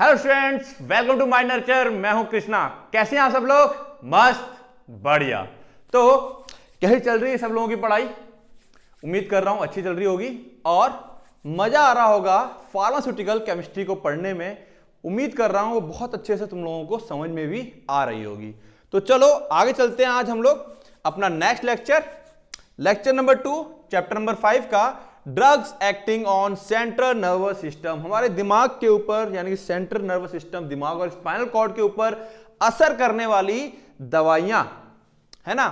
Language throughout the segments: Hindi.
Hello students welcome to my nurture मैं हूं कृष्णा कैसे हैं आप सब लोग मस्त बढ़िया तो कैसी चल रही है सब लोगों की पढ़ाई उम्मीद कर रहा हूं अच्छी चल रही होगी और मजा आ रहा होगा फार्मास्यूटिकल केमिस्ट्री को पढ़ने में उम्मीद कर रहा हूं वो बहुत अच्छे से तुम लोगों को समझ में भी आ रही होगी तो चलो आगे चलते हैं आज हम लोग अपना next lecture lecture number two chapter number five का drugs acting on central nervous system हमारे दिमाग के ऊपर यानी कि सेंट्रल नर्वस सिस्टम दिमाग और स्पाइनल कॉर्ड के ऊपर असर करने वाली दवाइयां है ना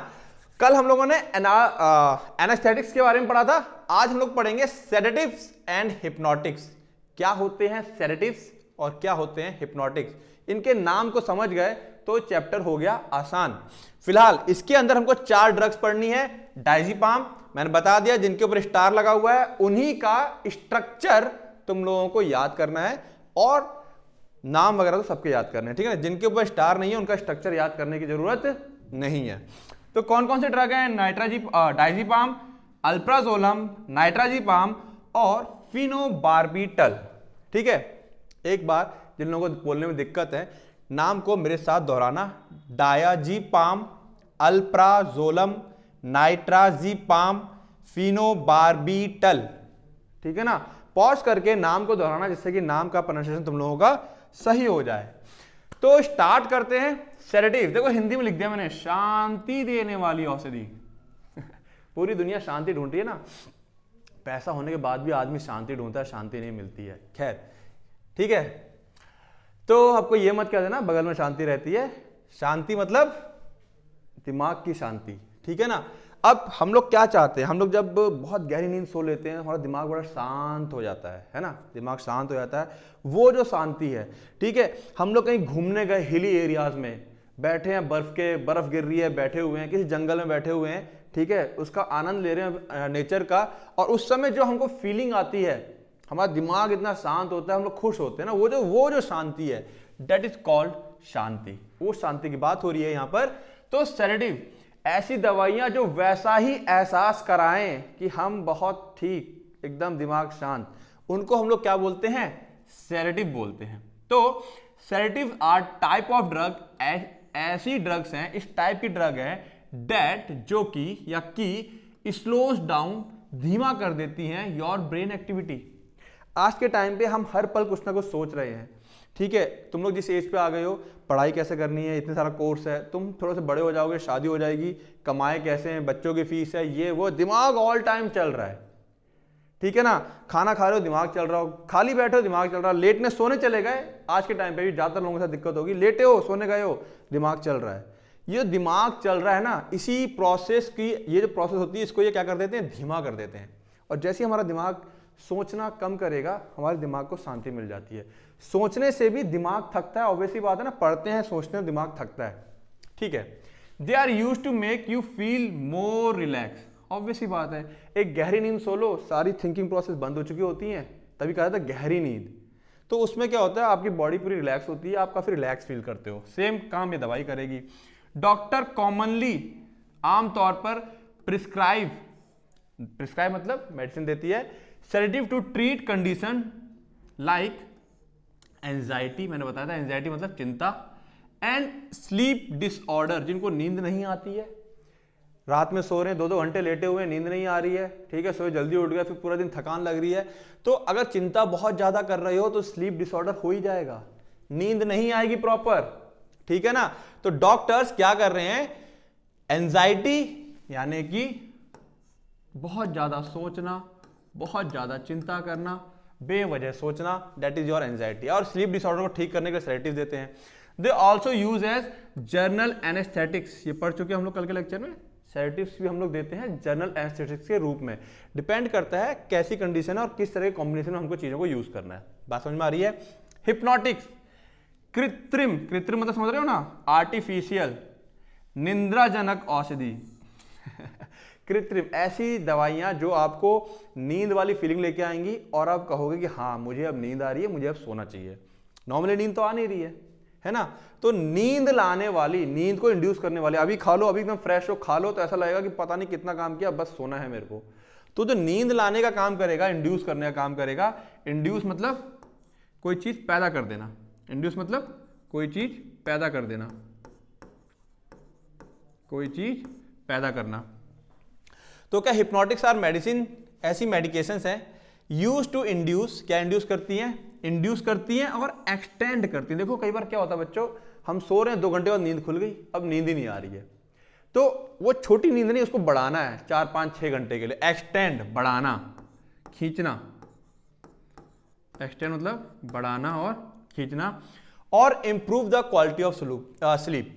कल हम लोगों ने एनास्थेटिक्स के बारे में पढ़ा था आज हम लोग पढ़ेंगे सेडेटिव्स एंड हिप्नोटिक्स क्या होते हैं सेडेटिव्स और क्या होते हैं हिप्नोटिक्स इनके नाम को समझ गए तो चैप्टर हो गया आसान फिलहाल इसके अंदर हमको चार ड्रग्स पढ़नी है डाइजीपाम मैंने बता दिया जिनके ऊपर स्टार लगा हुआ है उन्हीं का स्ट्रक्चर तुम लोगों को याद करना है और नाम वगैरह तो सबके याद करने हैं ठीक है ना जिनके ऊपर स्टार नहीं है उनका स्ट्रक्चर याद करने की जरूरत नहीं है तो कौन कौन से ड्रग हैं नाइट्राजी डाइजीपाम अल्प्राजोलम नाइट्राजीपाम और फिनोबार्बिटल ठीक है एक बार जिन लोगों को बोलने में दिक्कत है नाम को मेरे साथ दोहराना डायाजीपाम अल्प्राजोलम नाइट्राजीपाम फिनोबार्बिटल ठीक है ना पॉज करके नाम को दोहराना जिससे कि नाम का प्रोनाउंसिएशन तुम लोगों का सही हो जाए तो स्टार्ट करते हैं सेरेटिव देखो हिंदी में लिख दिया मैंने शांति देने वाली औषधि पूरी दुनिया शांति ढूंढ रही है ना पैसा होने के बाद भी आदमी शांति ढूंढता है शांति नहीं मिलती है खैर ठीक है तो आपको यह मत कह देना बगल में शांति रहती है शांति मतलब दिमाग की शांति ठीक है ना अब हम लोग क्या चाहते हैं हम लोग जब बहुत गहरी नींद सो लेते हैं हमारा दिमाग बड़ा शांत हो जाता है है ना दिमाग शांत हो जाता है वो जो शांति है ठीक है हम लोग कहीं घूमने गए हिली एरियाज में बैठे हैं बर्फ के बर्फ गिर रही है बैठे हुए हैं किसी जंगल में बैठे हुए हैं ठीक है उसका आनंद ले रहे हैं नेचर का और उस समय जो हमको फीलिंग आती है हमारा दिमाग इतना शांत होता है हम लोग खुश होते हैं ना वो जो वो जो शांति है डेट इज कॉल्ड शांति वो शांति की बात हो रही है यहाँ पर तो सेरेटिव ऐसी दवाइयाँ जो वैसा ही एहसास कराएं कि हम बहुत ठीक एकदम दिमाग शांत उनको हम लोग क्या बोलते हैं सेरेटिव बोलते हैं तो sedative are type of drug ऐसी ड्रग्स हैं इस टाइप की ड्रग है डेट जो कि या की स्लोज डाउन धीमा कर देती हैं योर ब्रेन एक्टिविटी आज के टाइम पे हम हर पल कुछ ना कुछ सोच रहे हैं ठीक है तुम लोग जिस एज पे आ गए हो पढ़ाई कैसे करनी है इतने सारा कोर्स है तुम थोड़े से बड़े हो जाओगे शादी हो जाएगी कमाए कैसे हैं बच्चों की फीस है ये वो दिमाग ऑल टाइम चल रहा है ठीक है ना खाना खा रहे हो दिमाग चल रहा हो खाली बैठे हो दिमाग चल रहा है लेटने सोने चले गए आज के टाइम पे भी ज़्यादातर लोगों के साथ दिक्कत होगी लेटे हो सोने गए हो दिमाग चल रहा है ये दिमाग चल रहा है ना इसी प्रोसेस की ये जो प्रोसेस होती है इसको ये क्या कर देते हैं धीमा कर देते हैं और जैसे हमारा दिमाग सोचना कम करेगा हमारे दिमाग को शांति मिल जाती है सोचने से भी दिमाग थकता है ऑब्वियसली बात है ना पढ़ते हैं सोचते हैं दिमाग थकता है ठीक है they are use to make you feel more relax obviously बात है एक गहरी नींद सो लो सारी थिंकिंग प्रोसेस बंद हो चुकी होती है तभी कहा है गहरी नींद तो उसमें क्या होता है आपकी बॉडी पूरी रिलैक्स होती है आप काफ़ी रिलैक्स फील करते हो सेम काम ये दवाई करेगी डॉक्टर कॉमनली आमतौर पर प्रिस्क्राइब प्रिस्क्राइब मतलब मेडिसिन देती है sedative to treat condition like anxiety मैंने बताया था एंजाइटी मतलब चिंता एंड स्लीप डिसऑर्डर जिनको नींद नहीं आती है रात में सो रहे हैं दो दो घंटे लेटे हुए नींद नहीं आ रही है ठीक है सोए जल्दी उठ गया फिर पूरा दिन थकान लग रही है तो अगर चिंता बहुत ज़्यादा कर रहे हो तो स्लीप डिसऑर्डर हो ही जाएगा नींद नहीं आएगी प्रॉपर ठीक है ना तो डॉक्टर्स क्या कर रहे हैं एंजाइटी यानी कि बहुत ज़्यादा सोचना बहुत ज़्यादा चिंता करना बेवजह सोचना डेट इज योर एंजाइटी और स्लीप डिसऑर्डर को ठीक करने के लिए सेलेटिव देते हैं they also use as general anaesthetics ये पढ़ चुके हम लोग कल के लेक्चर में सेलेटिव्स भी हम लोग देते हैं जर्नल एनेस्थेटिक्स के रूप में डिपेंड करता है कैसी कंडीशन है और किस तरह के कॉम्बिनेशन में हमको चीज़ों को यूज करना है बात समझ में आ रही है हिप्नोटिक्स कृत्रिम कृत्रिम मतलब समझ रहे हो ना आर्टिफिशियल निंद्राजनक औषधि कृत्रिम ऐसी दवाइयाँ जो आपको नींद वाली फीलिंग लेके आएंगी और आप कहोगे कि हाँ मुझे अब नींद आ रही है मुझे अब सोना चाहिए नॉर्मली नींद तो आ नहीं रही है है ना तो नींद लाने वाली नींद को इंड्यूस करने वाली अभी खा लो अभी एकदम फ्रेश हो खा लो तो ऐसा लगेगा कि पता नहीं कितना काम किया बस सोना है मेरे को तो जो नींद लाने का काम करेगा इंड्यूस करने का काम करेगा इंड्यूस मतलब कोई चीज़ पैदा कर देना इंड्यूस मतलब कोई चीज़ पैदा कर देना कोई चीज़ पैदा करना तो क्या हिप्नोटिक्स आर मेडिसिन ऐसी मेडिकेशंस हैं यूज टू इंड्यूस क्या इंड्यूस करती हैं इंड्यूस करती हैं और एक्सटेंड करती हैं देखो कई बार क्या होता है बच्चों हम सो रहे हैं दो घंटे बाद नींद खुल गई अब नींद ही नहीं आ रही है तो वो छोटी नींद नहीं उसको बढ़ाना है चार पाँच छः घंटे के लिए एक्सटेंड बढ़ाना खींचना एक्सटेंड मतलब बढ़ाना और खींचना और improve the quality of sleep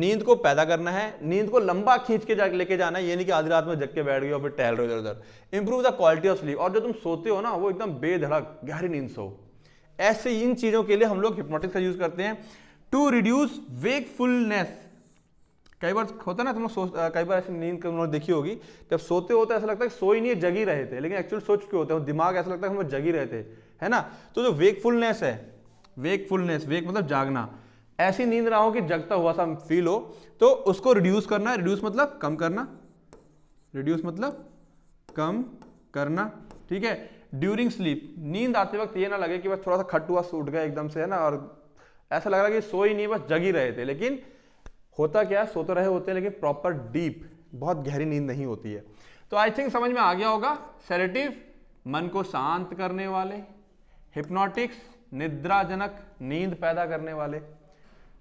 नींद को पैदा करना है नींद को लंबा खींच के जाके लेके जाना है ये नहीं कि आधी रात में जग के बैठ गए और फिर टहल रहे इधर उधर improve the quality of sleep और जो तुम सोते हो ना वो एकदम बेधड़क गहरी नींद सो ऐसे इन चीज़ों के लिए हम लोग हिप्नोटिक्स का यूज़ करते हैं टू रिड्यूस वेकफुलनेस कई बार होता है ना तुम लोग कई बार ऐसी नींद उन्होंने देखी होगी जब सोते होते तो ऐसा लगता है सो ही नहीं जग ही रहे थे लेकिन एक्चुअल सोच चुके होते हैं दिमाग ऐसा लगता है हम लोग जग ही रहे थे है ना तो जो वेकफुलनेस है वेकफुलनेस वेक मतलब जागना ऐसी नींद ना हो कि जगता हुआ सा फील हो तो उसको रिड्यूस करना रिड्यूस मतलब कम करना रिड्यूस मतलब कम करना ठीक है ड्यूरिंग स्लीप नींद आते वक्त ये ना लगे कि बस थोड़ा सा खट हुआ सूट गया एकदम से है ना और ऐसा लग रहा कि सो ही नहीं बस जग ही रहे थे लेकिन होता क्या सो तो रहे होते हैं लेकिन प्रॉपर डीप बहुत गहरी नींद नहीं होती है तो आई थिंक समझ में आ गया होगा सेरेटिव मन को शांत करने वाले हिप्नोटिक्स निद्राजनक नींद पैदा करने वाले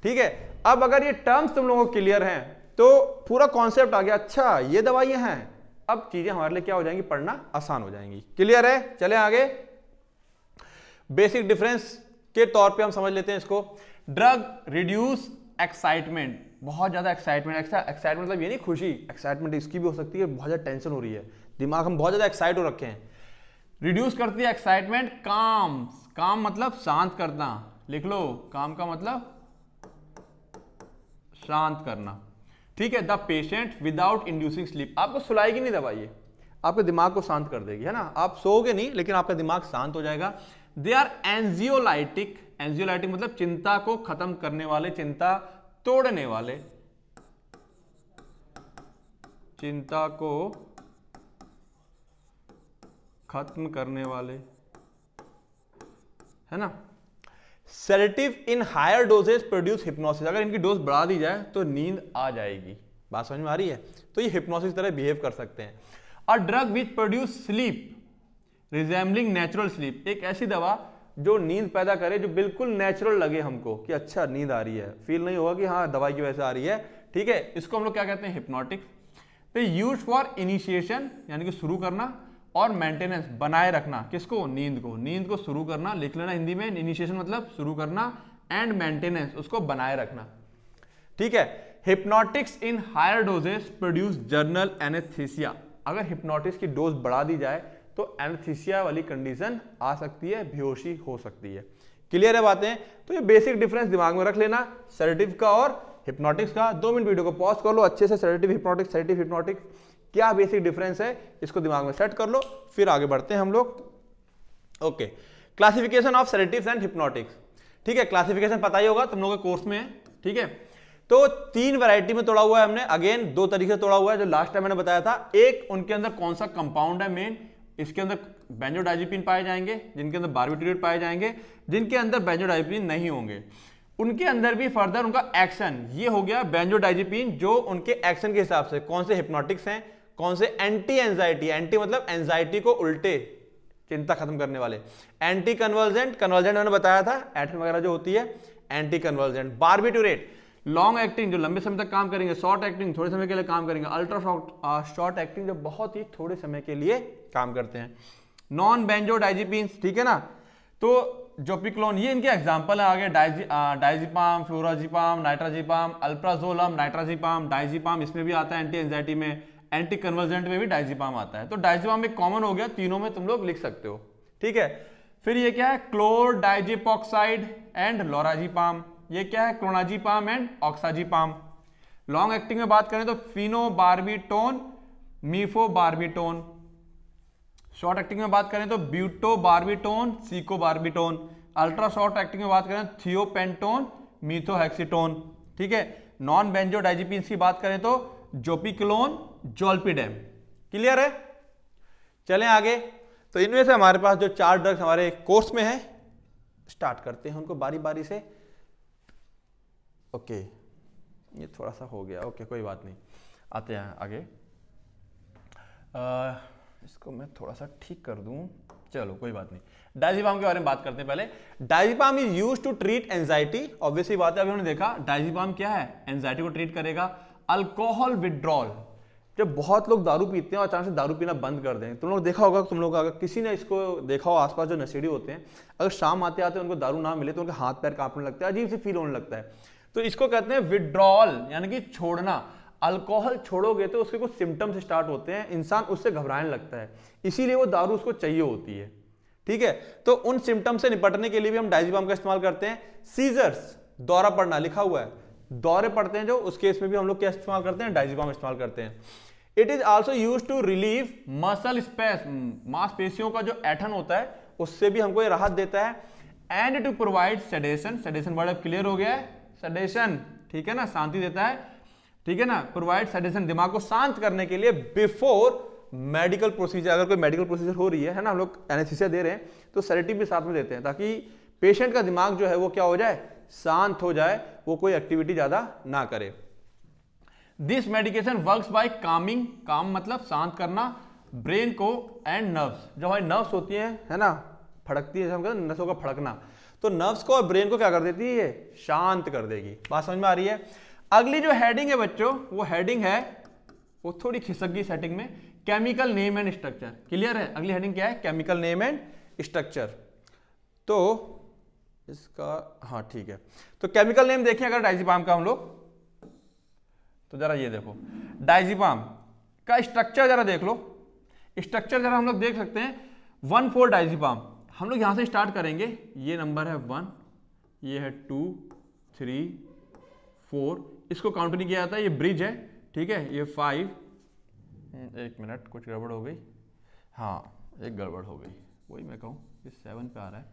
ठीक है अब अगर ये टर्म्स तुम लोगों को क्लियर हैं तो पूरा कॉन्सेप्ट आ गया अच्छा ये दवाइयां हैं अब चीजें हमारे लिए क्या हो जाएंगी पढ़ना आसान हो जाएंगी क्लियर है चले आगे बेसिक डिफरेंस के तौर पे हम समझ लेते हैं इसको ड्रग रिड्यूस एक्साइटमेंट बहुत ज़्यादा एक्साइटमेंट एक्साइटमेंट मतलब ये नहीं खुशी एक्साइटमेंट इसकी भी हो सकती है बहुत ज़्यादा टेंशन हो रही है दिमाग हम बहुत ज़्यादा एक्साइट हो रखे हैं रिड्यूस करती है एक्साइटमेंट काम काम मतलब शांत करना लिख लो काम का मतलब शांत करना ठीक है the patient without inducing sleep आपको सुलाएगी नहीं दवाइए आपके दिमाग को शांत कर देगी है ना आप सोओगे नहीं लेकिन आपका दिमाग शांत हो जाएगा दे आर एंजियोलाइटिक एंजियोलाइटिक मतलब चिंता को खत्म करने वाले चिंता तोड़ने वाले चिंता को खत्म करने वाले है ना sedative in higher doses produce hypnosis अगर इनकी डोज बढ़ा दी जाए तो नींद आ जाएगी बात समझ में आ रही है तो ये हिप्नोसिस तरह बिहेव कर सकते हैं और drug which produce sleep resembling natural sleep एक ऐसी दवा जो नींद पैदा करे जो बिल्कुल नेचुरल लगे हमको कि अच्छा नींद आ रही है फील नहीं होगा कि हाँ दवाई की वजह से आ रही है ठीक है इसको हम लोग क्या कहते हैं हिप्नोटिक यूज फॉर इनिशिएशन यानी कि शुरू करना और मेंटेनेंस बनाए रखना किसको नींद को नींद को शुरू करना लिख लेना हिंदी में इनिशिएशन मतलब शुरू करना एंड मेंटेनेंस उसको बनाए रखना ठीक है hypnotics in higher doses produce general anaesthesia अगर हिप्नोटिक्स की डोज बढ़ा दी जाए तो एनेस्थीसिया वाली कंडीशन आ सकती है बेहोशी हो सकती है क्लियर है बातें तो ये बेसिक डिफरेंस दिमाग में रख लेना सेरेटिव का और हिप्नोटिक्स का दो मिनट वीडियो को पॉज कर लो अच्छे से सेरेटिव हिप्नोटिक्स सेरेटिव हिप्नोटिक्स क्या बेसिक डिफरेंस है इसको दिमाग में सेट कर लो फिर आगे बढ़ते हैं हम लोग okay classification of sedatives and hypnotics ठीक है क्लासिफिकेशन पता ही होगा तुम लोगों के कोर्स में है ठीक है तो तीन वैरायटी में तोड़ा हुआ है हमने अगेन दो तरीके से तोड़ा हुआ है जो लास्ट टाइम मैंने बताया था एक उनके अंदर कौन सा कंपाउंड है मेन इसके अंदर बेंजोडाइजिपिन पाए जाएंगे जिनके अंदर बारबिट्यूरेट पाए जाएंगे जिनके अंदर बेंजोडाइजिपिन नहीं होंगे उनके अंदर भी फर्दर उनका एक्शन ये हो गया बेंजोडाइजिपिन जो उनके एक्शन के हिसाब से कौन से हिप्नोटिक्स हैं कौन से एंटी एंजाइटी एंटी मतलब एंजाइटी को उल्टे चिंता खत्म करने वाले एंटी कन्वर्जेंट कन्वर्जेंट मैंने बताया था एटन वगैरह जो होती है anti convulsant barbiturate long acting जो लंबे समय तक काम करेंगे शॉर्ट एक्टिंग थोड़े समय के लिए काम करेंगे अल्ट्रा शॉर्ट शॉर्ट एक्टिंग जो बहुत ही थोड़े समय के लिए काम करते हैं नॉन बेंजो डाइजीपीन्स ठीक है ना तो जोपिक्लोन ये इनके एग्जाम्पल है आगे डाइजी diazepam flurazepam nitrazepam alprazolam nitrazepam diazepam इसमें भी आता है एंटी एंजाइटी में एंटी कन्वर्जेंट में भी डाइजीपाम आता है तो डाइजीपाम एक कॉमन हो गया तीनों में तुम लोग लिख सकते हो ठीक है फिर ये क्या है क्लोर डाइजीपॉक्साइड एंड लोराजीपाम ये क्या है clonazepam and oxazepam long acting में बात करें तो फिनो मीफो मीफोबार्बिटोन शॉर्ट एक्टिंग में बात करें तो ब्यूटो सीको सीकोबार्बिटोन अल्ट्रा शॉर्ट एक्टिंग में बात करें थियोपेंटोन तो मीथोहेक्सीटोन ठीक है नॉन बेंजोडाइजिपिन की बात करें तो जोपिक्लोन जोलपी डैम क्लियर है चलें आगे तो इनमें से हमारे पास जो चार ड्रग्स हमारे कोर्स में हैं स्टार्ट करते हैं उनको बारी बारी से ओके ये थोड़ा सा हो गया ओके कोई बात नहीं आते हैं आगे आ, इसको मैं थोड़ा सा ठीक कर दूं चलो कोई बात नहीं डाइजीपाम के बारे में बात करते हैं पहले diazepam is use to treat anxiety obviously बात है अभी हमने देखा डाइजीपाम क्या है एंजाइटी को ट्रीट करेगा अल्कोहल विड्रॉल जब बहुत लोग दारू पीते हैं और अचानक से दारू पीना बंद कर दें तुम लोग देखा होगा तुम लोग अगर किसी ने इसको देखा हो आसपास जो नशेड़ी होते हैं अगर शाम आते आते उनको दारू ना मिले तो उनके हाथ पैर कांपने लगता है अजीब से फील होने लगता है तो इसको कहते हैं विड्रॉल यानी कि छोड़ना अल्कोहल छोड़ोगे तो उसके कुछ सिम्टम्स स्टार्ट होते हैं इंसान उससे घबराने लगता है इसीलिए वो दारू उसको चाहिए होती है ठीक है तो उन सिम्टम्स से निपटने के लिए भी हम डाइजीबाम का इस्तेमाल करते हैं सीजर्स दौरा पड़ना लिखा हुआ है दौरे पड़ते हैं जो उस केस में भी हम लोग क्या इस्तेमाल करते हैं डाइजिकॉम इस्तेमाल करते हैं it is also use to relieve muscle spasm मांसपेशियों का जो एठन होता है उससे भी हमको ये राहत देता है and to provide sedation sedation word अब क्लियर हो गया है सेडेशन ठीक है ना शांति देता है ठीक है ना प्रोवाइड सेडेशन दिमाग को शांत करने के लिए बिफोर मेडिकल प्रोसीजर अगर कोई मेडिकल प्रोसीजर हो रही है है ना हम लोग एनेस्थीसिया दे रहे हैं तो सेडेटिव भी साथ में देते हैं ताकि पेशेंट का दिमाग जो है वो क्या हो जाए शांत हो जाए वो कोई एक्टिविटी ज़्यादा ना करे this medication work by calming काम मतलब शांत करना ब्रेन को एंड नर्व्स जो हमारी नर्व्स होती हैं है ना फड़कती है हम नसों का फड़कना तो नर्व्स को और ब्रेन को क्या कर देती है शांत कर देगी बात समझ में आ रही है अगली जो हेडिंग है बच्चों वो हेडिंग है वो थोड़ी खिसक गई सेटिंग में chemical name and structure clear है अगली हेडिंग क्या है केमिकल नेम एंड स्ट्रक्चर तो इसका हाँ ठीक है तो केमिकल नेम देखें अगर डाइजीपाम का हम लोग तो ज़रा ये देखो डाइजीपाम का स्ट्रक्चर ज़रा देख लो स्ट्रक्चर ज़रा हम लोग देख सकते हैं वन फोर डाइजीपाम हम लोग यहाँ से स्टार्ट करेंगे ये नंबर है वन ये है टू थ्री फोर इसको काउंट नहीं किया जाता ये ब्रिज है ठीक है ये फाइव हम्म, एक मिनट कुछ गड़बड़ हो गई हाँ एक गड़बड़ हो गई वही मैं कहूँ ये सेवन पे आ रहा है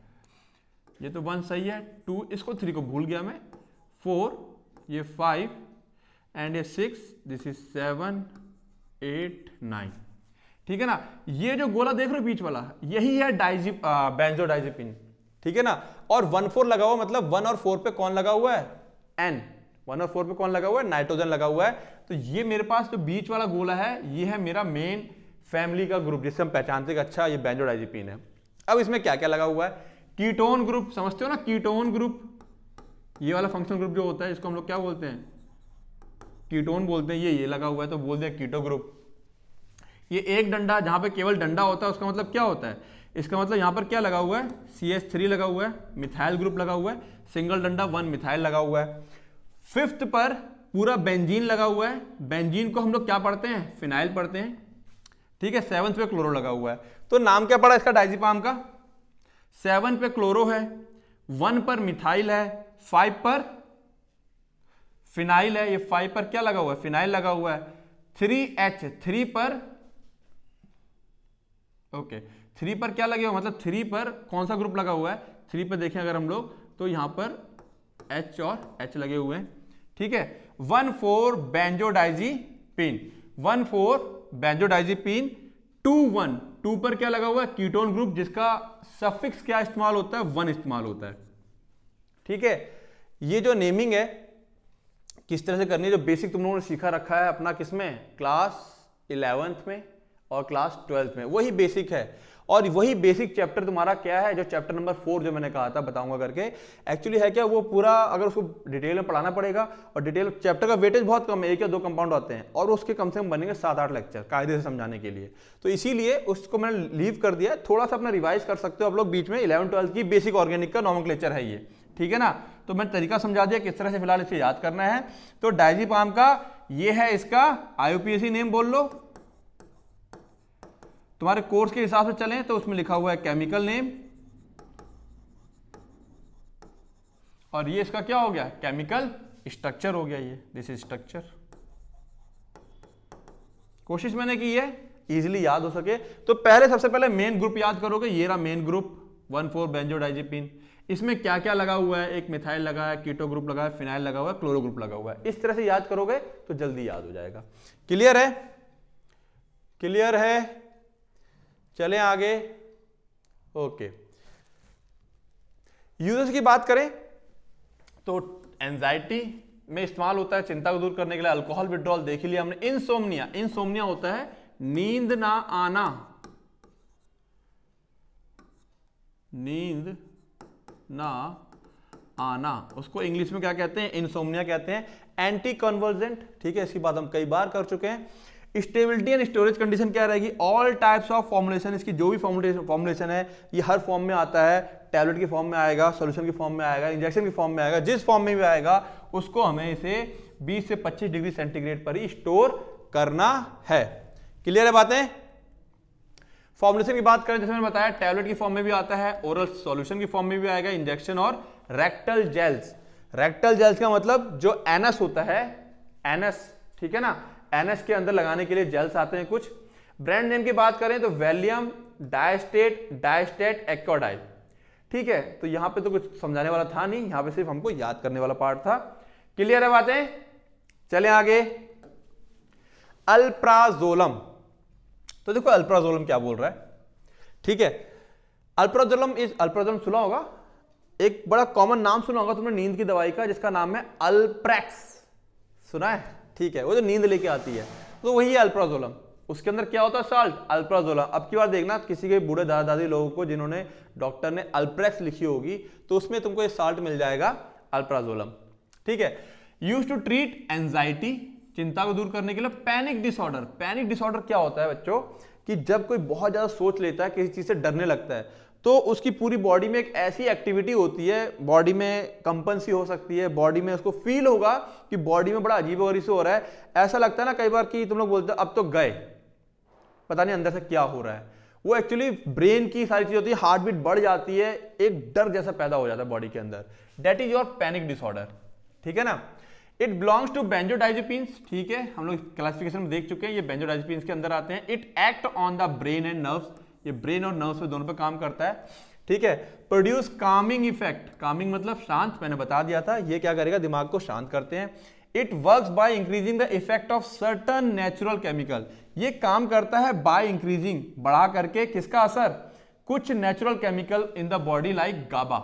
ये तो वन सही है टू इसको थ्री को भूल गया मैं फोर ये फाइव एंड ये six this is seven eight nine ठीक है ना ये जो गोला देख रहे हो बीच वाला यही है डाइजिप बेंजो डाइजिपिन ठीक है ना और वन फोर लगा हुआ मतलब वन और फोर पे कौन लगा हुआ है एन वन और फोर पे कौन लगा हुआ है नाइट्रोजन लगा हुआ है तो ये मेरे पास जो बीच वाला गोला है ये है मेरा मेन फैमिली का ग्रुप जिससे हम पहचानते हैं अच्छा ये बेंजोडाइजिपिन है अब इसमें क्या क्या लगा हुआ है कीटोन ग्रुप समझते हो ना कीटोन ग्रुप ये वाला फंक्शन ग्रुप जो होता है इसको हम लोग क्या बोलते हैं कीटोन बोलते हैं ये ये लगा हुआ है तो बोल दिया कीटो ग्रुप ये एक डंडा जहां पे केवल डंडा होता है उसका मतलब क्या होता है इसका मतलब यहां पर क्या लगा हुआ है सी एस थ्री लगा हुआ है मिथाइल ग्रुप लगा हुआ है सिंगल डंडा वन मिथाइल लगा हुआ है फिफ्थ पर पूरा बेंजीन लगा हुआ है बेंजीन को हम लोग क्या पढ़ते हैं फिनाइल पढ़ते हैं ठीक है सेवंथ पे क्लोरो लगा हुआ है तो नाम क्या पड़ा इसका डाइजीपाम का सेवन पे क्लोरो है वन पर मिथाइल है फाइव पर फिनाइल है ये फाइव पर क्या लगा हुआ है फिनाइल लगा हुआ है थ्री एच थ्री पर ओके थ्री पर क्या लगे हुआ मतलब थ्री पर कौन सा ग्रुप लगा हुआ है थ्री पर देखें अगर हम लोग तो यहां पर एच और एच लगे हुए हैं ठीक है one four benzodiazepine one four benzodiazepine two one two पर क्या लगा हुआ है कीटोन ग्रुप जिसका सफिक्स क्या इस्तेमाल होता है वन इस्तेमाल होता है ठीक है ये जो नेमिंग है किस तरह से करनी है जो बेसिक तुम लोगों ने सीखा रखा है अपना किसमें क्लास इलेवेंथ में और क्लास ट्वेल्थ में वही बेसिक है और वही बेसिक चैप्टर तुम्हारा क्या है जो चैप्टर नंबर फोर जो मैंने कहा था बताऊंगा करके एक्चुअली है क्या वो पूरा अगर उसको डिटेल में पढ़ाना पड़ेगा और डिटेल चैप्टर का वेटेज बहुत कम है एक या दो कंपाउंड आते हैं और उसके कम से कम बनेंगे सात आठ लेक्चर कायदे से समझाने के लिए तो इसीलिए उसको मैंने लीव कर दिया थोड़ा सा अपना रिवाइज कर सकते हो आप लोग बीच में इलेवन ट्वेल्थ की बेसिक ऑर्गेनिक का लेक्चर है ये ठीक है ना तो मैंने तरीका समझा दिया किस तरह से फिलहाल इसे याद करना है तो डायजी पाम का ये है इसका आई नेम बोल लो तुम्हारे कोर्स के हिसाब से चलें तो उसमें लिखा हुआ है केमिकल नेम और ये इसका क्या हो गया केमिकल स्ट्रक्चर हो गया ये दिस इज स्ट्रक्चर कोशिश मैंने की है इजिली याद हो सके तो पहले सबसे पहले मेन ग्रुप याद करोगे ये रहा main group one four benzodiazepine इसमें क्या क्या लगा हुआ है एक मिथाइल लगा है कीटो ग्रुप लगा है फिनाइल लगा हुआ है क्लोरो ग्रुप लगा हुआ है इस तरह से याद करोगे तो जल्दी याद हो जाएगा क्लियर है क्लियर है चले आगे ओके यूजर्स की बात करें तो एंजाइटी में इस्तेमाल होता है चिंता को दूर करने के लिए अल्कोहल विड्रॉल देख लिया हमने इनसोमनिया इनसोमनिया होता है नींद ना आना नींद ना आना उसको इंग्लिश में क्या कहते हैं इनसोमनिया कहते हैं एंटी कन्वर्जेंट ठीक है इसकी बात हम कई बार कर चुके हैं स्टेबिलिटी एंड स्टोरेज कंडीशन क्या रहेगी ऑल टाइप्स ऑफ फॉर्मुलेशन इसकी जो भी फॉर्मुलेशन है ये हर फॉर्म में आता है टैबलेट के फॉर्म में आएगा सोल्यूशन के फॉर्म में आएगा इंजेक्शन के फॉर्म में आएगा जिस फॉर्म में भी आएगा उसको हमें इसे 20 से 25 डिग्री सेंटीग्रेड पर ही स्टोर करना है क्लियर है बातें फॉर्मुलेशन की बात करें जैसे मैंने बताया टैबलेट की फॉर्म में भी आता है ओरल सॉल्यूशन की फॉर्म में भी आएगा इंजेक्शन और रेक्टल जेल्स रेक्टल जेल्स का मतलब जो एनस होता है एनस ठीक है ना एनएस के अंदर लगाने के लिए जेल्स आते हैं कुछ ब्रांड नेम की बात करें तो वेलियम डायस्टेट डायस्टेट एक्वाडाइल ठीक है तो यहां पे तो कुछ समझाने वाला था नहीं यहां पे सिर्फ हमको याद करने वाला पार्ट था क्लियर है बातें चले आगे अल्प्राजोलम तो देखो अल्प्राजोलम क्या बोल रहा है ठीक है अल्प्राजोलम इस अल्प्राजोलम सुना होगा एक बड़ा कॉमन नाम सुना होगा तुमने नींद की दवाई का जिसका नाम है अल्प्रेक्स सुना है ठीक है वो जो नींद लेके आती है तो वही है अल्प्राजोलम उसके अंदर क्या होता है साल्ट अल्प्राजोलम अब की बार देखना किसी के बूढ़े दादा दादी लोगों को जिन्होंने डॉक्टर ने अल्प्रेक्स लिखी होगी तो उसमें तुमको ये साल्ट मिल जाएगा अल्प्राजोलम ठीक है यूज टू ट्रीट एंजाइटी चिंता को दूर करने के लिए पैनिक डिसऑर्डर पैनिक डिसऑर्डर क्या होता है बच्चों कि जब कोई बहुत ज़्यादा सोच लेता है किसी चीज़ से डरने लगता है तो उसकी पूरी बॉडी में एक ऐसी एक्टिविटी होती है बॉडी में कंपनसी हो सकती है बॉडी में उसको फील होगा कि बॉडी में बड़ा अजीब गरीब से हो रहा है ऐसा लगता है ना कई बार कि तुम लोग बोलते हो अब तो गए पता नहीं अंदर से क्या हो रहा है वो एक्चुअली ब्रेन की सारी चीज होती है हार्ट बीट बढ़ जाती है एक डर जैसा पैदा हो जाता है बॉडी के अंदर that is your panic disorder ठीक है ना इट बिलोंग्स टू बेंजोडाइजोपिन्स ठीक है हम लोग क्लासिफिकेशन में देख चुके हैं ये बेंजोडाइजोपिन्स के अंदर आते हैं it act on the brain and nerves ये ब्रेन और नर्व दोनों पर काम करता है ठीक है प्रोड्यूस कामिंग इफेक्ट कामिंग मतलब शांत मैंने बता दिया था ये क्या करेगा दिमाग को शांत करते हैं it work by increasing the effect of certain natural chemical ये काम करता है बाय इंक्रीजिंग बढ़ा करके किसका असर कुछ natural chemical in the body like GABA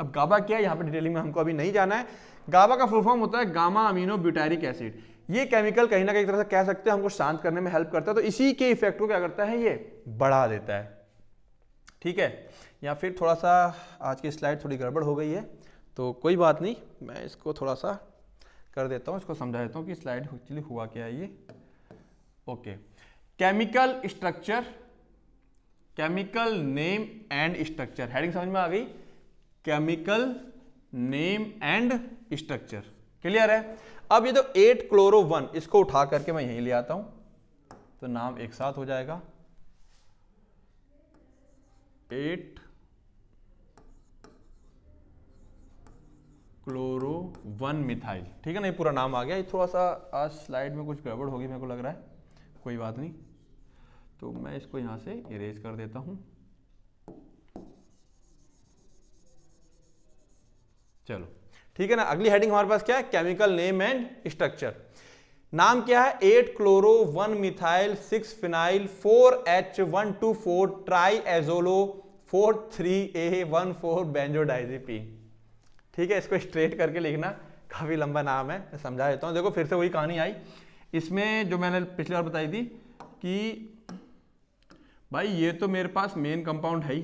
अब गाबा क्या है यहां पे डिटेलिंग में हमको अभी नहीं जाना है गाबा का फुल फॉर्म होता है गामा अमीनो ब्यूटेरिक एसिड ये केमिकल कहीं ना कहीं तरह से कह सकते हैं हमको शांत करने में हेल्प करता है तो इसी के इफेक्ट को क्या करता है ये बढ़ा देता है ठीक है या फिर थोड़ा सा आज की स्लाइड थोड़ी गड़बड़ हो गई है तो कोई बात नहीं मैं इसको थोड़ा सा कर देता हूँ इसको समझा देता हूँ कि स्लाइड एक्चुअली हुआ क्या है ये okay chemical structure chemical name and structure heading समझ में आ गई chemical name and structure clear है अब ये जो तो एट क्लोरो वन इसको उठा करके मैं यहीं ले आता हूं तो नाम एक साथ हो जाएगा एट क्लोरो वन मिथाइल ठीक है ना ये पूरा नाम आ गया ये थोड़ा सा आज स्लाइड में कुछ गड़बड़ होगी मेरे को लग रहा है कोई बात नहीं तो मैं इसको यहां से इरेज कर देता हूं चलो ठीक है ना अगली हेडिंग हमारे पास क्या है केमिकल नेम एंड स्ट्रक्चर नाम क्या है eight chloro one methyl six phenyl four H one two four triazolo four three A one four benzodiazepine ठीक है इसको स्ट्रेट करके लिखना काफ़ी लंबा नाम है मैं समझा देता हूँ देखो फिर से वही कहानी आई इसमें जो मैंने पिछली बार बताई थी कि भाई ये तो मेरे पास मेन कंपाउंड है ही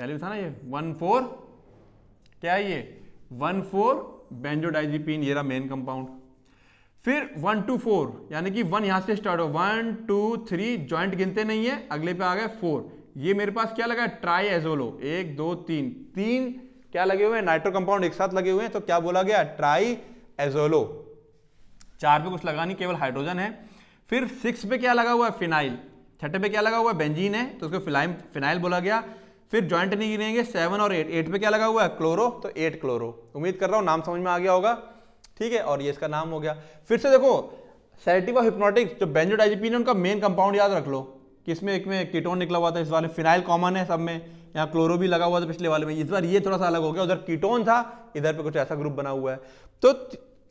पहले भी था ना ये वन फोर क्या ये वन फोर बेंजोडाइजीपीन ये रहा मेन कंपाउंड फिर वन टू फोर यानी कि वन यहां से स्टार्ट हो वन टू थ्री ज्वाइंट गिनते नहीं है अगले पे आ गए फोर ये मेरे पास क्या लगा ट्राई एजोलो एक दो तीन तीन क्या लगे हुए हैं नाइट्रो कंपाउंड एक साथ लगे हुए हैं तो क्या बोला गया ट्राई एजोलो चार पे कुछ लगा नहीं केवल हाइड्रोजन है फिर सिक्स पे क्या लगा हुआ है फिनाइल छठे पे क्या लगा हुआ है बेंजीन है तो उसको फिलाइम फिनाइल बोला गया फिर ज्वाइंट नहीं गिरेंगे सेवन और एट एट पे क्या लगा हुआ है क्लोरो तो एट क्लोरो उम्मीद कर रहा हूँ नाम समझ में आ गया होगा ठीक है और ये इसका नाम हो गया फिर से देखो सेटिव ऑफ हिप्नोटिक्स जो बेंजोडाइजेपिन है उनका मेन कंपाउंड याद रख लो किसमें एक में कीटोन निकला हुआ था इस वाले फिनाइल कॉमन है सब में यहाँ क्लोरो भी लगा हुआ था पिछले वाले में इस बार ये थोड़ा सा अलग हो गया उधर कीटोन था इधर पे कुछ ऐसा ग्रुप बना हुआ है तो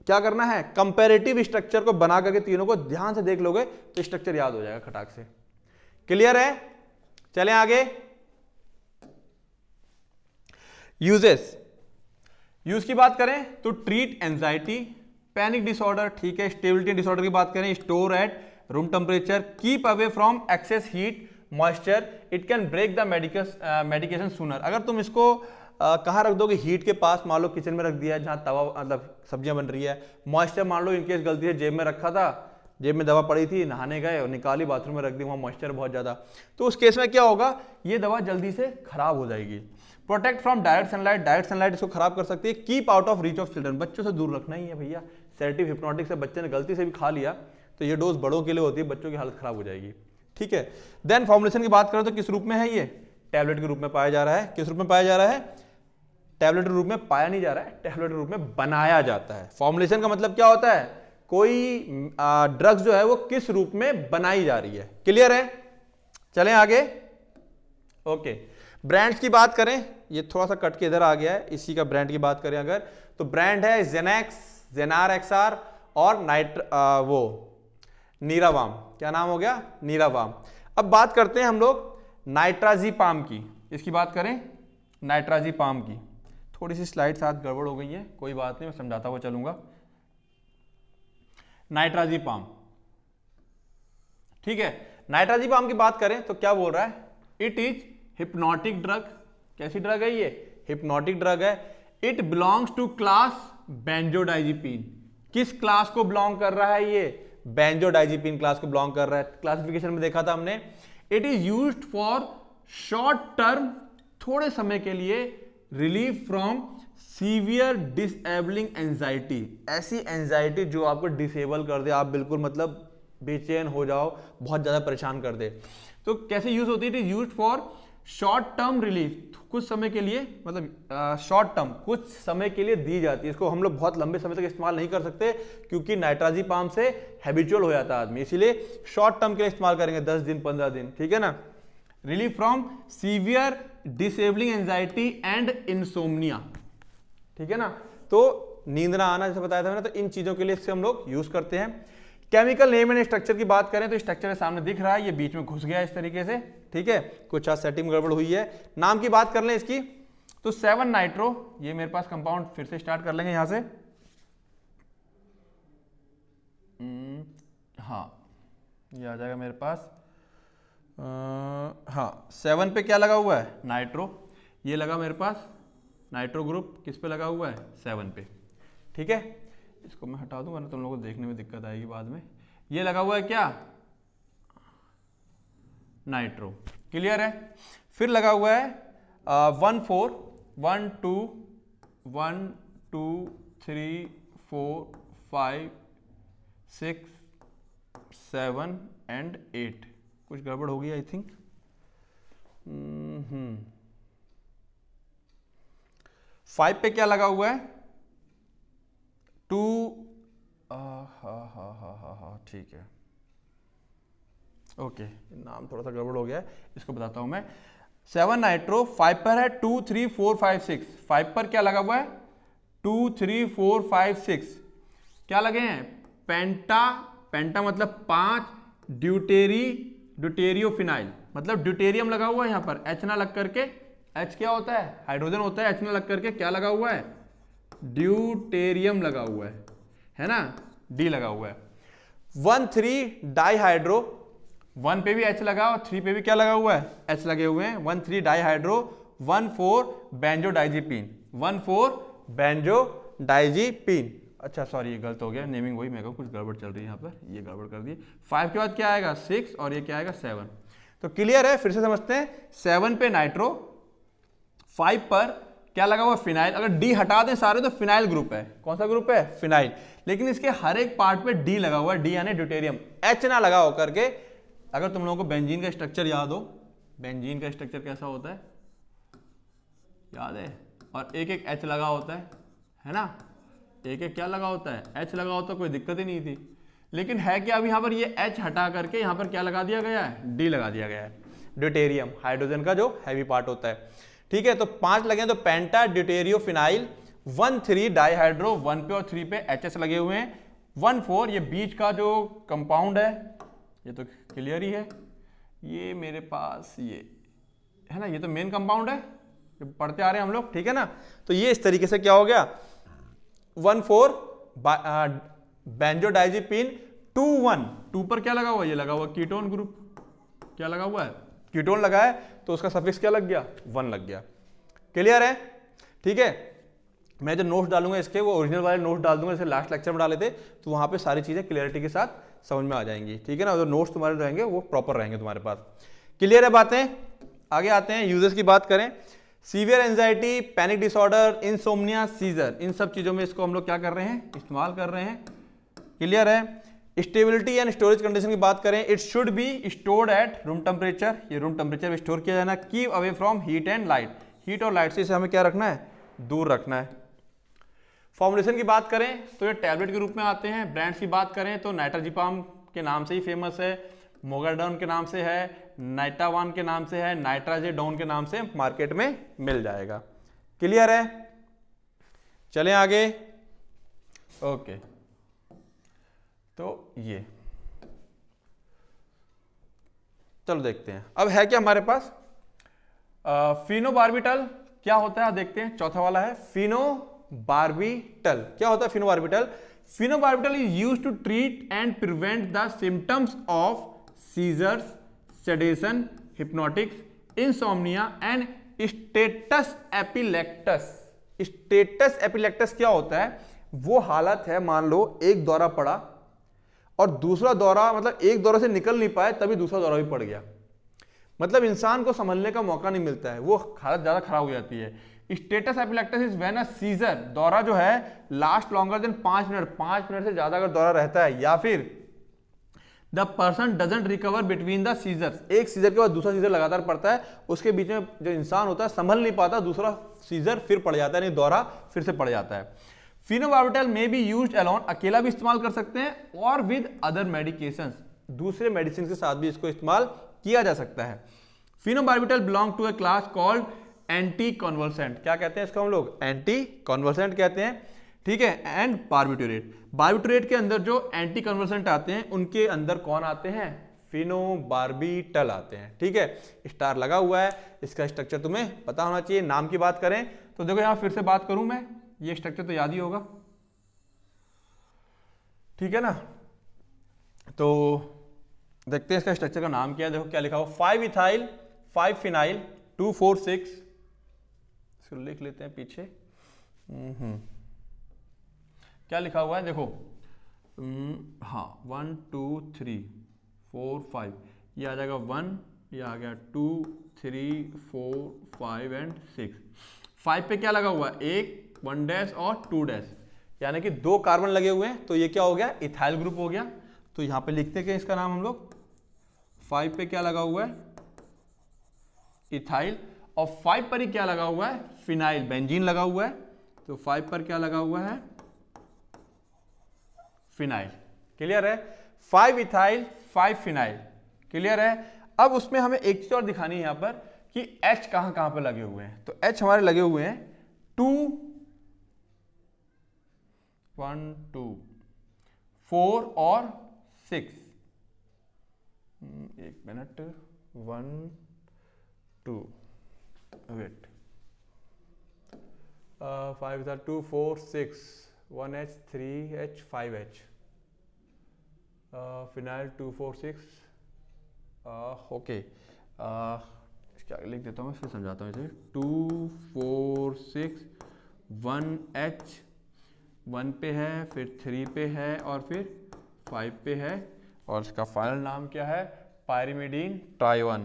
क्या करना है कंपेरेटिव स्ट्रक्चर को बना करके तीनों को ध्यान से देख लोगे तो स्ट्रक्चर याद हो जाएगा खटाक से क्लियर है चले आगे यूजेस यूज की बात करें तो ट्रीट एंजाइटी पैनिक डिसऑर्डर ठीक है स्टेबिलिटी डिसऑर्डर की बात करें store at room temperature keep away from excess heat moisture it can break the medication sooner अगर तुम इसको uh, कहाँ रख दोगे हीट के पास मान लो किचन में रख दिया जहाँ तवा मतलब सब्जियाँ बन रही है मॉइस्चर मान लो इनकेस गलती से जेब में रखा था जेब में दवा पड़ी थी नहाने गए और निकाली बाथरूम में रख दी वहाँ मॉइस्चर बहुत ज़्यादा तो उस केस में क्या होगा ये दवा जल्दी से खराब हो जाएगी protect from direct sunlight direct sunlight इसको खराब कर सकती है keep out of reach of children बच्चों से दूर रखना ही है भैया सेटिव हिप्नोटिक से बच्चे ने गलती से भी खा लिया तो ये डोज बड़ों के लिए होती है बच्चों की हालत खराब हो जाएगी ठीक है देन फॉर्मुलेशन की बात करें तो किस रूप में है ये टैबलेट के रूप में पाया जा रहा है किस रूप में पाया जा रहा है टैबलेट के रूप में पाया नहीं जा रहा है टैबलेट के रूप में बनाया जाता है फॉर्मुलेशन का मतलब क्या होता है कोई ड्रग्स जो है वो किस रूप में बनाई जा रही है क्लियर है चले आगे ओके okay. ब्रांड्स की बात करें ये थोड़ा सा कट के इधर आ गया है इसी का ब्रांड की बात करें अगर तो ब्रांड है जेनेक्स जेनार एक्सआर और नाइट वो नीरावाम क्या नाम हो गया नीरावाम अब बात करते हैं हम लोग नाइट्राजी पाम की इसकी बात करें नाइट्राजी पाम की थोड़ी सी स्लाइड साथ गड़बड़ हो गई है कोई बात नहीं मैं समझाता हुआ चलूंगा नाइट्राजी पाम ठीक है नाइट्राजी पाम की बात करें तो क्या बोल रहा है इट इज हिप्नोटिक ड्रग कैसी ड्रग है ये हिप्नोटिक ड्रग है it belongs to class benzodiazepine किस क्लास को बिलोंग कर रहा है ये बेंजोडाइजीपीन क्लास को बिलोंग कर रहा है क्लासिफिकेशन में देखा था हमने it is use for short term थोड़े समय के लिए relief from severe disabling anxiety ऐसी एंजाइटी जो आपको डिसेबल कर दे आप बिल्कुल मतलब बेचैन हो जाओ बहुत ज़्यादा परेशान कर दे तो कैसे यूज होती है it is use for short term relief कुछ समय के लिए मतलब शॉर्ट टर्म कुछ समय के लिए दी जाती है इसको हम लोग बहुत लंबे समय तक इस्तेमाल नहीं कर सकते क्योंकि नाइट्राजी पाम से हैबिचुअल हो जाता है आदमी इसीलिए शॉर्ट टर्म के लिए इस्तेमाल करेंगे दस दिन पंद्रह दिन ठीक है ना relief from severe disabling anxiety and insomnia ठीक है ना तो नींद ना आना जैसे बताया था मैंने तो इन चीज़ों के लिए इससे हम लोग यूज़ करते हैं केमिकल नेम एंड स्ट्रक्चर की बात करें तो स्ट्रक्चर सामने दिख रहा है ये बीच में घुस गया इस तरीके से ठीक है कुछ आज सेटिंग गड़बड़ हुई है नाम की बात कर लें इसकी तो सेवन नाइट्रो ये मेरे पास कंपाउंड फिर से स्टार्ट कर लेंगे यहां से हम्म, हाँ ये आ जाएगा मेरे पास आ, हाँ सेवन पे क्या लगा हुआ है नाइट्रो ये लगा मेरे पास नाइट्रो ग्रुप किस पे लगा हुआ है सेवन पे ठीक है इसको मैं हटा दूँ वरना तुम तो लोगों को देखने में दिक्कत आएगी बाद में ये लगा हुआ है क्या नाइट्रो क्लियर है फिर लगा हुआ है one four one two one two three four five six seven and eight कुछ गड़बड़ होगी I think hmm, hmm. Five पे क्या लगा हुआ है टू हा हा हा हा हा ठीक है ओके नाम थोड़ा सा गड़बड़ हो गया है इसको बताता हूं मैं सेवन नाइट्रो फाइव पर है two three four five six five पर क्या लगा हुआ है two three four five six क्या लगे हैं पेंटा पेंटा मतलब पांच ड्यूटेरी ड्यूटेरियोफिनाइल मतलब ड्यूटेरियम लगा हुआ है यहाँ पर एच ना लग करके एच क्या होता है हाइड्रोजन होता है एच ना लग करके क्या लगा हुआ है ड्यूटेरियम लगा हुआ है है ना डी लगा हुआ है वन थ्री डाईहाइड्रो वन पे भी एच लगा और थ्री पे भी क्या लगा हुआ है एच लगे हुए हैं one three dihydro one four benzo benzodiazepine one four benzo benzodiazepine अच्छा सॉरी ये गलत हो गया नेमिंग वही मेरे कुछ गड़बड़ चल रही है यहाँ पर ये गड़बड़ कर दिए फाइव के बाद क्या आएगा सिक्स और ये क्या आएगा सेवन तो क्लियर है फिर से समझते हैं सेवन पे नाइट्रो फाइव पर क्या लगा हुआ फिनाइल अगर डी हटा दें सारे तो फिनाइल ग्रुप है कौन सा ग्रुप है फिनाइल लेकिन इसके हर एक पार्ट पे डी लगा हुआ है डी यानी ड्यूटेरियम एच ना लगा हो करके अगर तुम लोगों को बेंजीन का स्ट्रक्चर याद हो बेंजीन का स्ट्रक्चर कैसा होता है याद है और एक एक एच लगा होता है है ना एक एक क्या लगा होता है एच लगा होता तो कोई दिक्कत ही नहीं थी लेकिन है क्या अब यहाँ पर ये एच हटा करके यहाँ पर क्या लगा दिया गया है डी लगा दिया गया है ड्यूटेरियम हाइड्रोजन का जो हैवी पार्ट होता है ठीक है तो पांच लगे हैं तो penta deuterio phenyl one three dihydro one पे और थ्री पे एच लगे हुए हैं वन फोर ये बीच का जो कंपाउंड है ये तो क्लियर ही है ये मेरे पास ये है ना ये तो मेन कंपाउंड है जो पढ़ते आ रहे हैं हम लोग ठीक है ना तो ये इस तरीके से क्या हो गया वन फोर पिन टू वन टू पर क्या लगा हुआ ये लगा हुआ कीटोन ग्रुप क्या लगा हुआ है कीटोन लगाए तो उसका सफिक्स क्या लग गया वन लग गया क्लियर है ठीक है मैं जो नोट्स डालूंगा इसके वो ओरिजिनल वाले नोट्स डाल दूंगा जैसे लास्ट लेक्चर में डाले थे तो वहाँ पे सारी चीज़ें क्लियरिटी के साथ समझ में आ जाएंगी ठीक है ना जो नोट्स तुम्हारे रहेंगे वो प्रॉपर रहेंगे तुम्हारे पास क्लियर है बातें आगे आते हैं यूजर्स की बात करें severe anxiety panic disorder insomnia seizure इन सब चीज़ों में इसको हम लोग क्या कर रहे हैं इस्तेमाल कर रहे हैं क्लियर है स्टेबिलिटी एंड स्टोरेज कंडीशन की बात करें it should be stored at room temperature ये रूम टेम्परेचर में स्टोर किया जाना keep away from heat and light heat और लाइट से इसे हमें क्या रखना है दूर रखना है फॉर्मुलेशन की बात करें तो ये टैबलेट के रूप में आते हैं ब्रांड्स की बात करें तो नाइट्राजिपाम के नाम से ही फेमस है मोगाडोन के नाम से है नाइटावान के नाम से है नाइट्राजेडोन के नाम से मार्केट में मिल जाएगा क्लियर है चलें आगे ओके okay. तो ये चलो देखते हैं अब है क्या हमारे पास फिनो बार्बिटल क्या होता है देखते हैं चौथा वाला है फिनो बार्बिटल क्या होता है phenobarbital phenobarbital is use to treat and prevent the symptoms of seizures sedation hypnotics insomnia and status epilepticus status epilepticus क्या होता है वो हालत है मान लो एक दौरा पड़ा और दूसरा दौरा मतलब एक दौरा से निकल नहीं पाए तभी दूसरा दौरा भी पड़ गया मतलब इंसान को संभलने का मौका नहीं मिलता है वो हालत ज़्यादा खराब हो जाती है status epilepticus is when a seizure दौरा जो है लास्ट लॉन्गर देन पांच मिनट पांच मिनट से ज़्यादा अगर दौरा रहता है या फिर the person doesn't recover between the seizure एक सीजर के बाद दूसरा सीजर लगातार पड़ता है उसके बीच में जो इंसान होता है संभल नहीं पाता दूसरा सीजर फिर पड़ जाता है यानी दौरा फिर से पड़ जाता है फिनोवार्बिटल में भी यूज अलोन अकेला भी इस्तेमाल कर सकते हैं और विद अदर मेडिकेशन दूसरे मेडिसिन के साथ भी इसको इस्तेमाल किया जा सकता है phenobarbital belong to a class called anticonvulsant क्या कहते हैं इसको हम लोग एंटी कॉन्वर्सेंट कहते हैं ठीक है एंड बार्बिटोरेट बार्बिटोरेट के अंदर जो एंटी कॉन्वर्सेंट आते हैं उनके अंदर कौन आते हैं फिनो बार्बिटल आते हैं ठीक है स्टार लगा हुआ है इसका स्ट्रक्चर तुम्हें पता होना चाहिए नाम की बात करें तो देखो यहाँ फिर से बात करूं मैं ये स्ट्रक्चर तो याद ही होगा ठीक है ना तो देखते हैं इसका स्ट्रक्चर का नाम क्या है देखो क्या लिखा हुआ five ethyl five phenyl two four six इसको लिख लेते हैं पीछे क्या लिखा हुआ है देखो हम्म, हाँ one two three four five ये आ जाएगा वन ये आ गया two three four five and six five पे क्या लगा हुआ है एक वन डैश और टू डैश यानी कि दो कार्बन लगे हुए हैं तो ये क्या हो गया इथाइल ग्रुप हो गया तो यहाँ पे लिखते हैं इसका नाम हम लोग फाइव पे क्या लगा हुआ है इथाइल और फाइव पर ही क्या लगा हुआ है फिनाइल बेंजीन लगा हुआ है तो फाइव पर क्या लगा हुआ है फिनाइल क्लियर है five ethyl five phenyl clear है अब उसमें हमें एक चीज और दिखानी है यहां पर कि H कहां कहां पर लगे हुए हैं तो H हमारे लगे हुए हैं टू वन टू फोर और सिक्स हम्म, एक मिनट वन टू वेट फाइव ज़ार two four six one H three H five H phenyl two four six okay क्या लिख देता हूँ मैं फिर समझाता हूँ इसे two four six one H one पे है फिर थ्री पे है और फिर फाइव पे है और इसका फाइनल नाम क्या है pyrimidine trione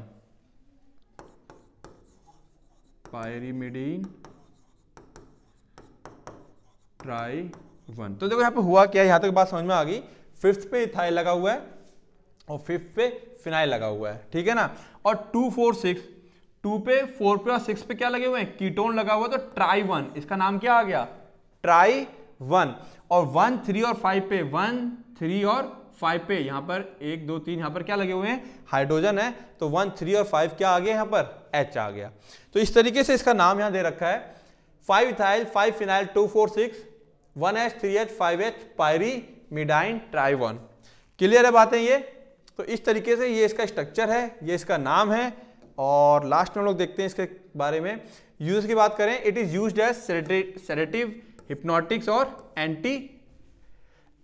pyrimidine trione तो देखो यहाँ पे हुआ क्या यहाँ तक तो बात समझ में आ गई फिफ्थ पे इथाइल लगा हुआ है और फिफ्थ पे फिनाइल लगा हुआ है ठीक है ना और टू फोर सिक्स टू पे फोर पे और सिक्स पे क्या लगे हुए हैं कीटोन लगा हुआ है तो ट्राई वन इसका नाम क्या आ गया ट्राई वन और वन थ्री और फाइव पे वन थ्री और फाइव पे यहां पर एक दो तीन यहां पर क्या लगे हुए हैं हाइड्रोजन है तो वन थ्री और फाइव क्या आ गया यहां पर एच आ गया तो इस तरीके से इसका नाम यहां दे रखा है five ethyl five phenyl two four six one H three H five H pyrimidine ट्राइवन clear है बातें ये तो इस तरीके से ये इसका स्ट्रक्चर है ये इसका नाम है और लास्ट में हम लोग देखते हैं इसके बारे में यूज़ की बात करें it is use as sedative hypnotics और anti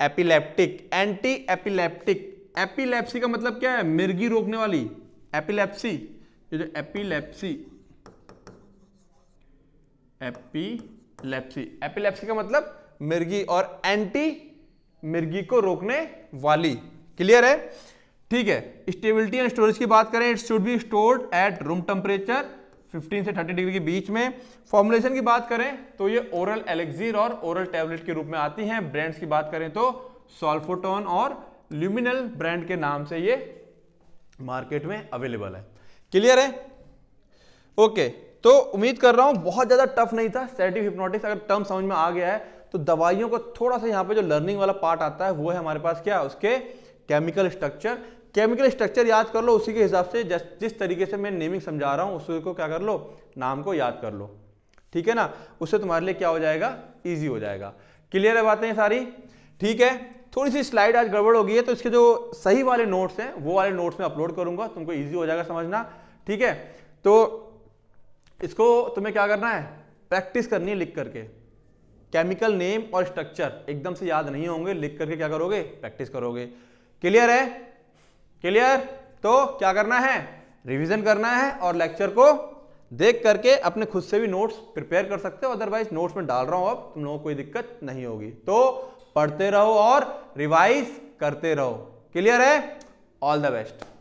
epileptic anti epileptic epilepsy का मतलब क्या है मिर्गी रोकने वाली एपिलेप्सी ये जो एपिलेप्सी एपिलेप्सी एपिलेप्सी का मतलब मिर्गी और एंटी मिर्गी को रोकने वाली क्लियर है ठीक है स्टेबिलिटी एंड स्टोरेज की बात करें it should be stored at room temperature 15 से 30 डिग्री के बीच में फॉर्मुलेशन की बात करें तो ये ओरल एलेक्जीर और ओरल टैबलेट के रूप में आती हैं ब्रांड्स की बात करें तो सोल्फोटोन और ल्यूमिनल ब्रांड के नाम से ये मार्केट में अवेलेबल है क्लियर है ओके तो उम्मीद कर रहा हूं बहुत ज़्यादा टफ नहीं था सेटिव हिप्नोटिक्स अगर टर्म समझ में आ गया है तो दवाइयों को थोड़ा सा यहाँ पे जो लर्निंग वाला पार्ट आता है वो है हमारे पास क्या उसके केमिकल स्ट्रक्चर केमिकल स्ट्रक्चर याद कर लो उसी के हिसाब से जिस जिस तरीके से मैं नेमिंग समझा रहा हूँ उसी को क्या कर लो नाम को याद कर लो ठीक है ना उससे तुम्हारे लिए क्या हो जाएगा ईजी हो जाएगा क्लियर है बातें सारी ठीक है थोड़ी सी स्लाइड आज गड़बड़ हो गई है तो इसके जो सही वाले नोट्स हैं वो वाले नोट्स में अपलोड करूंगा तुमको ईजी हो जाएगा समझना ठीक है तो इसको तुम्हें क्या करना है प्रैक्टिस करनी है लिख करके केमिकल नेम और स्ट्रक्चर एकदम से याद नहीं होंगे लिख करके क्या करोगे प्रैक्टिस करोगे क्लियर है क्लियर तो क्या करना है रिवीजन करना है और लेक्चर को देख करके अपने खुद से भी नोट्स प्रिपेयर कर सकते हो अदरवाइज नोट्स में डाल रहा हूं अब तुम लोगों को कोई दिक्कत नहीं होगी तो पढ़ते रहो और रिवाइज करते रहो क्लियर है ऑल द बेस्ट